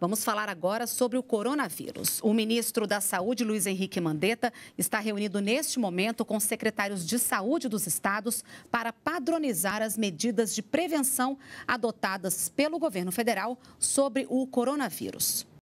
Vamos falar agora sobre o coronavírus. O ministro da Saúde, Luiz Henrique Mandetta, está reunido neste momento com secretários de saúde dos estados para padronizar as medidas de prevenção adotadas pelo governo federal sobre o coronavírus.